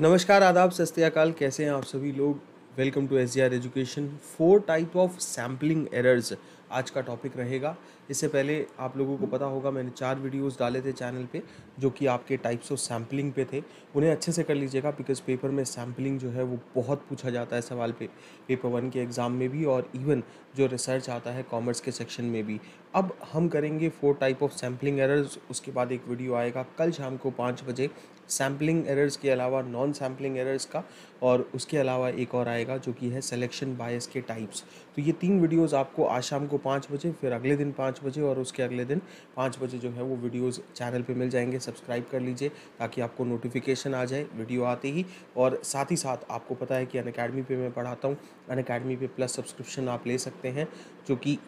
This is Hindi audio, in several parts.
नमस्कार आदाब सत्याकाल कैसे हैं आप सभी लोग welcome to S education four type of sampling errors आज का टॉपिक रहेगा इससे पहले आप लोगों को पता होगा मैंने चार वीडियोस डाले थे चैनल पे जो कि आपके टाइप्स ऑफ सैम्पलिंग पे थे उन्हें अच्छे से कर लीजिएगा बिकॉज पेपर में सैम्पलिंग जो है वो बहुत पूछा जाता है सवाल पे पेपर वन के एग्ज़ाम में भी और इवन जो रिसर्च आता है कॉमर्स के सेक्शन में भी अब हम करेंगे four type of sampling errors उसके बाद एक वीडियो आएगा कल शाम को पाँच बजे सैम्पलिंग एरर्स के अलावा नॉन सैम्पलिंग एरर्स का और उसके अलावा एक और आएगा जो कि है सेलेक्शन बायस के टाइप्स तो ये तीन वीडियोस आपको आज शाम को पाँच बजे फिर अगले दिन पाँच बजे और उसके अगले दिन पाँच बजे जो है वो वीडियोस चैनल पे मिल जाएंगे सब्सक्राइब कर लीजिए ताकि आपको नोटिफिकेशन आ जाए वीडियो आते ही और साथ ही साथ आपको पता है कि अन अकेडमी पर मैं पढ़ाता हूँ अन अकेडमी पर प्लस सब्सक्रिप्शन आप ले सकते हैं जो कि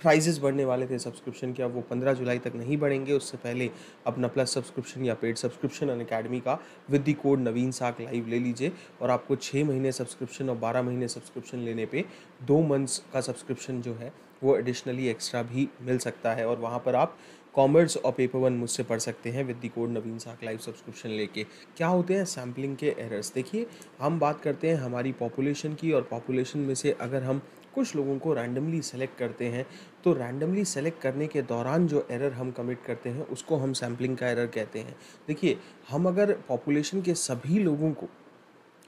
प्राइजेज़ बढ़ने वाले थे सब्सक्रिप्शन के अब वो पंद्रह जुलाई तक नहीं बढ़ेंगे उससे पहले अपना प्लस सब्सक्रिप्शन या पेड सब्सक्रिप्शन अन अकेडमी का with the code Naveen Sakh live ले लीजिए और आपको छः महीने सब्सक्रिप्शन और बारह महीने सब्सक्रिप्शन लेने पे दो मंथ्स का सब्सक्रिप्शन जो है वो एडिशनली एक्स्ट्रा भी मिल सकता है और वहाँ पर आप कॉमर्स और पेपर वन मुझसे पढ़ सकते हैं with the code Naveen Sakh live subscription लेके क्या होते हैं सैम्पलिंग के एरर्स देखिए हम बात करते हैं हमारी पॉपुलेशन की और पॉपुलेशन में से अगर हम कुछ लोगों को रैंडमली सेलेक्ट करते हैं तो रैंडमली सेलेक्ट करने के दौरान जो एरर हम कमिट करते हैं उसको हम सैम्पलिंग का एरर कहते हैं देखिए हम अगर पॉपुलेशन के सभी लोगों को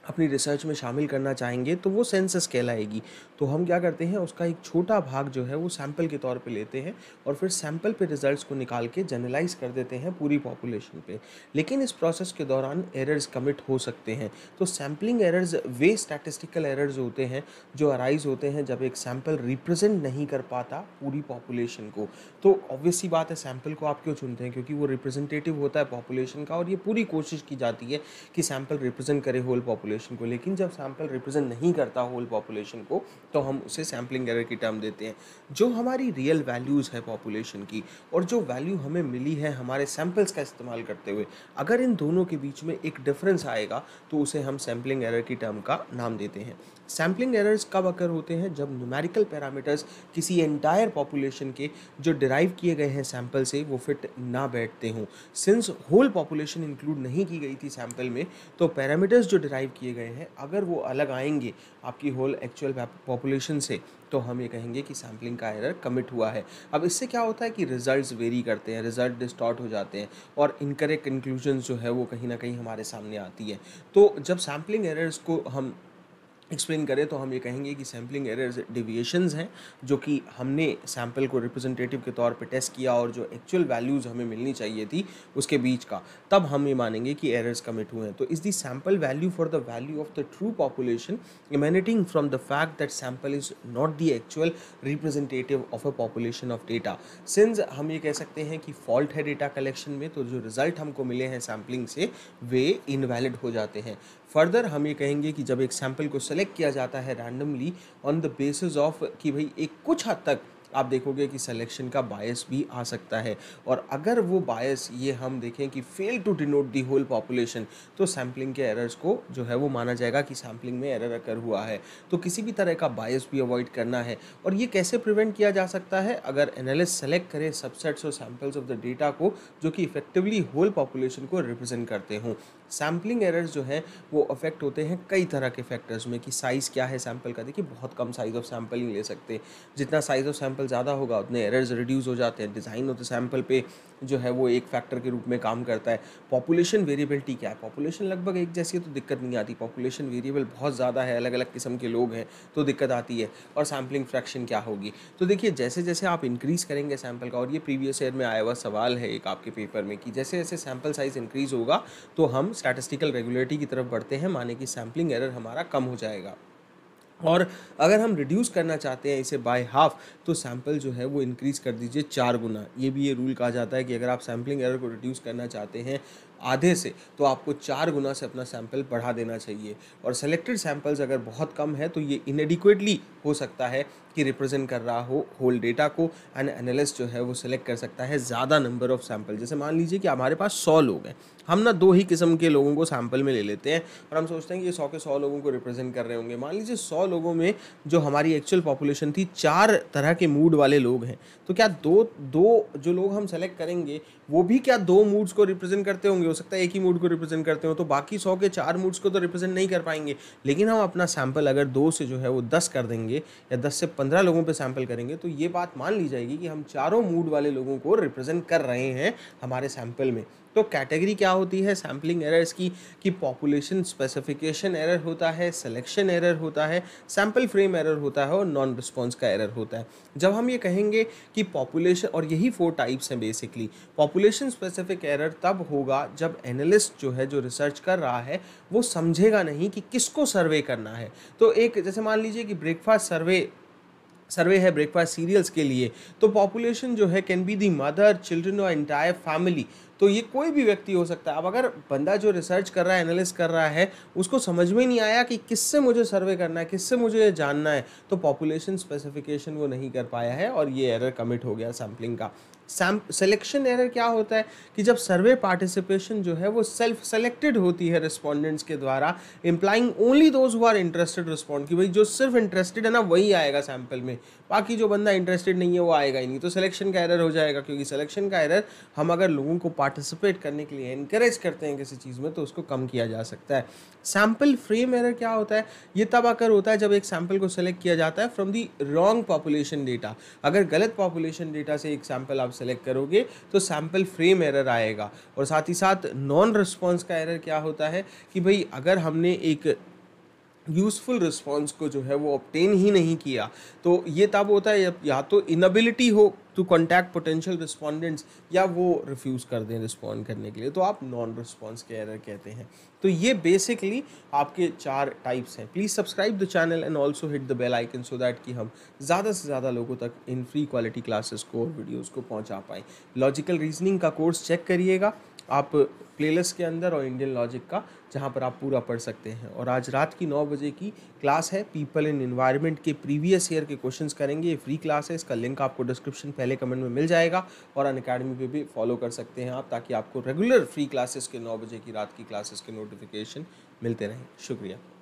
अपनी रिसर्च में शामिल करना चाहेंगे तो वो सेंसस कहलाएगी तो हम क्या करते हैं उसका एक छोटा भाग जो है वो सैम्पल के तौर पे लेते हैं और फिर सैम्पल पे रिजल्ट्स को निकाल के जनरलाइज कर देते हैं पूरी पॉपुलेशन पे लेकिन इस प्रोसेस के दौरान एरर्स कमिट हो सकते हैं तो सैम्पलिंग एरर्स वे स्टैटिस्टिकल एरर्स होते हैं जो अराइज होते हैं जब एक सैम्पल रिप्रेजेंट नहीं कर पाता पूरी पॉपुलेशन को तो ऑब्वियसली बात है सैम्पल को आप क्यों चुनते हैं क्योंकि वो रिप्रेजेंटेटिव होता है पॉपुलेशन का और ये पूरी कोशिश की जाती है कि सैम्पल रिप्रेजेंट करे होल पॉपुलेशन पॉपुलेशन को लेकिन जब सैम्पल रिप्रेजेंट नहीं करता होल पॉपुलेशन को तो हम उसे सैम्पलिंग एरर की टर्म देते हैं जो हमारी रियल वैल्यूज़ है पॉपुलेशन की और जो वैल्यू हमें मिली है हमारे सैम्पल्स का इस्तेमाल करते हुए अगर इन दोनों के बीच में एक डिफरेंस आएगा तो उसे हम सैम्पलिंग एरर की टर्म का नाम देते हैं सैम्पलिंग एरर्स कब अकर होते हैं जब न्यूमेरिकल पैरामीटर्स किसी एंटायर पॉपुलेशन के जो डिराइव किए गए हैं सैम्पल से वो फिट ना बैठते हों सिंस होल पॉपुलेशन इंक्लूड नहीं की गई थी सैम्पल में तो पैरामीटर्स जो डिराइव किए दिए गए हैं अगर वो अलग आएंगे आपकी होल एक्चुअल पॉपुलेशन से तो हम ये कहेंगे कि सैम्पलिंग का एरर कमिट हुआ है अब इससे क्या होता है कि रिजल्ट्स वेरी करते हैं रिजल्ट डिस्टॉर्ट हो जाते हैं और इनकरेक्ट कंक्लूजन जो है वो कहीं ना कहीं हमारे सामने आती है तो जब सैम्पलिंग एरर्स को हम एक्सप्लेन करें तो हम ये कहेंगे कि सैम्पलिंग एरर्स डिविएशंस हैं जो कि हमने सैम्पल को रिप्रेजेंटेटिव के तौर पे टेस्ट किया और जो एक्चुअल वैल्यूज़ हमें मिलनी चाहिए थी उसके बीच का तब हम ये मानेंगे कि एरर्स कमिट हुए हैं तो is the sample value for the value of the true population emanating from the fact that sample is not the actual representative of a population of data since हम ये कह सकते हैं कि फॉल्ट है डेटा कलेक्शन में तो जो रिज़ल्ट हमको मिले हैं सैम्पलिंग से वे इनवैलिड हो जाते हैं फर्दर हम ये कहेंगे कि जब एक सैम्पल को सेलेक्ट सेलेक्ट किया जाता है randomly on the basis of कि भाई एक कुछ हद तक आप देखोगे कि सिलेक्शन का बायस भी आ सकता है और अगर वो बायस ये हम देखें कि fail to denote the whole population तो सैम्पलिंग के एरर्स को जो है वो माना जाएगा कि सैम्पलिंग में एरर अकर हुआ है तो किसी भी तरह का बायस भी अवॉइड करना है और ये कैसे प्रिवेंट किया जा सकता है अगर एनालिस सेलेक्ट करें सबसेट्स और सैम्पल्स ऑफ द डेटा को जो कि इफेक्टिवली होल पॉपुलेशन को रिप्रेजेंट करते हों सैम्पलिंग एरर्स जो हैं वो अफेक्ट होते हैं कई तरह के फैक्टर्स में कि साइज़ क्या है सैम्पल का देखिए बहुत कम साइज़ ऑफ सैम्पलिंग ले सकते जितना साइज़ ऑफ सैम्पल सैम्पल ज़्यादा होगा उतने एरर्स रिड्यूस हो जाते हैं डिज़ाइन ऑफ द सैम्पल पे जो है वो एक फैक्टर के रूप में काम करता है पॉपुलेशन वेरिएबिलिटी क्या है पॉपुलेशन लगभग एक जैसी है तो दिक्कत नहीं आती पॉपुलेशन वेरिएबल बहुत ज़्यादा है अलग अलग किस्म के लोग हैं तो दिक्कत आती है और सैम्पलिंग फ्रैक्शन क्या होगी तो देखिए जैसे जैसे आप इंक्रीज़ करेंगे सैम्पल का और ये प्रीवियस ईयर में आया हुआ सवाल है एक आपके पेपर में कि जैसे जैसे सैम्पल साइज़ इंक्रीज़ होगा तो हम स्टैटिस्टिकल रेगुलरिटी की तरफ बढ़ते हैं माने कि सैम्पलिंग एरर हमारा कम हो जाएगा और अगर हम रिड्यूस करना चाहते हैं इसे बाय हाफ तो सैम्पल जो है वो इंक्रीज़ कर दीजिए चार गुना ये भी ये रूल कहा जाता है कि अगर आप सैम्पलिंग एरर को रिड्यूस करना चाहते हैं आधे से तो आपको चार गुना से अपना सैंपल बढ़ा देना चाहिए और सेलेक्टेड सैंपल्स अगर बहुत कम है तो ये इनएडिक्वेटली हो सकता है कि रिप्रेजेंट कर रहा हो होल डेटा को एंड एनालिस्ट जो है वो सिलेक्ट कर सकता है ज़्यादा नंबर ऑफ सैंपल जैसे मान लीजिए कि हमारे पास सौ लोग हैं हम ना दो ही किस्म के लोगों को सैंपल में ले लेते हैं और हम सोचते हैं कि ये सौ के सौ लोगों को रिप्रेजेंट कर रहे होंगे मान लीजिए सौ लोगों में जो हमारी एक्चुअल पॉपुलेशन थी चार तरह के मूड वाले लोग हैं तो क्या दो दो जो लोग हम सेलेक्ट करेंगे वो भी क्या दो मूड्स को रिप्रेजेंट करते होंगे हो सकता है एक ही मूड को रिप्रेजेंट करते हो तो बाकी सौ के चार मूड्स को तो रिप्रेजेंट नहीं कर पाएंगे लेकिन हम अपना सैंपल अगर दो से जो है वो दस कर देंगे या दस से पंद्रह लोगों पर सैंपल करेंगे तो ये बात मान ली जाएगी कि हम चारों मूड वाले लोगों को रिप्रेजेंट कर रहे हैं हमारे सैंपल में तो कैटेगरी क्या होती है सैम्पलिंग एरर्स की कि पॉपुलेशन स्पेसिफिकेशन एरर होता है सिलेक्शन एरर होता है सैम्पल फ्रेम एरर होता है और नॉन रिस्पॉन्स का एरर होता है जब हम ये कहेंगे कि पॉपुलेशन और यही फोर टाइप्स हैं बेसिकली पॉपुलेशन स्पेसिफिक एरर तब होगा जब एनालिस्ट जो है जो रिसर्च कर रहा है वो समझेगा नहीं कि किसको सर्वे करना है तो एक जैसे मान लीजिए कि ब्रेकफास्ट सर्वे सर्वे है ब्रेकफास्ट सीरियल्स के लिए तो पॉपुलेशन जो है can be the mother children और एंटायर फैमिली तो ये कोई भी व्यक्ति हो सकता है अब अगर बंदा जो रिसर्च कर रहा है एनालिस कर रहा है उसको समझ में नहीं आया कि किससे मुझे सर्वे करना है किससे मुझे जानना है तो पॉपुलेशन स्पेसिफिकेशन वो नहीं कर पाया है और ये एरर कमिट हो गया सैम्पलिंग का सैम सिलेक्शन एरर क्या होता है कि जब सर्वे पार्टिसिपेशन जो है वो सेल्फ सेलेक्टेड होती है रिस्पॉन्डेंट्स के द्वारा implying only those who are interested respond कि भाई जो सिर्फ इंटरेस्टेड है ना वही आएगा सैम्पल में बाकी जो बंदा इंटरेस्टेड नहीं है वो आएगा ही नहीं तो सिलेक्शन का एरर हो जाएगा क्योंकि सिलेक्शन का एरर हम अगर लोगों को पार्टिसिपेट करने के लिए इंकरेज करते हैं किसी चीज़ में तो उसको कम किया जा सकता है सैम्पल फ्रेम एरर क्या होता है ये तब आकर होता है जब एक सैम्पल को सेलेक्ट किया जाता है from the wrong population data अगर गलत पॉपुलेशन डेटा से एक सैम्पल आप सेलेक्ट करोगे तो सैम्पल फ्रेम एरर आएगा और साथ ही साथ नॉन रिस्पॉन्स का एरर क्या होता है कि भाई अगर हमने एक यूज़फुल रिस्पॉन्स को जो है वो ऑप्टेन ही नहीं किया तो ये तब होता है या तो इनबिलिटी हो टू कॉन्टैक्ट पोटेंशियल रिस्पॉन्डेंट्स या वो रिफ्यूज़ कर दें रिस्पॉन्ड करने के लिए तो आप नॉन रिस्पॉन्स के एरर कहते हैं तो ये बेसिकली आपके चार टाइप्स हैं please subscribe the channel and also hit the bell icon so that कि हम ज़्यादा से ज़्यादा लोगों तक इन फ्री क्वालिटी क्लासेस को और वीडियोज़ को पहुँचा पाएँ लॉजिकल रीजनिंग का कोर्स चेक करिएगा आप प्लेलिस्ट के अंदर और इंडियन लॉजिक का जहाँ पर आप पूरा पढ़ सकते हैं और आज रात की नौ बजे की क्लास है पीपल इन इन्वायरमेंट के प्रीवियस ईयर के क्वेश्चंस करेंगे ये फ्री क्लास है इसका लिंक आपको डिस्क्रिप्शन पहले कमेंट में मिल जाएगा और अन अकेडमी पर भी फॉलो कर सकते हैं आप ताकि आपको रेगुलर फ्री क्लासेस के नौ बजे की रात की क्लासेस के नोटिफिकेशन मिलते रहें शुक्रिया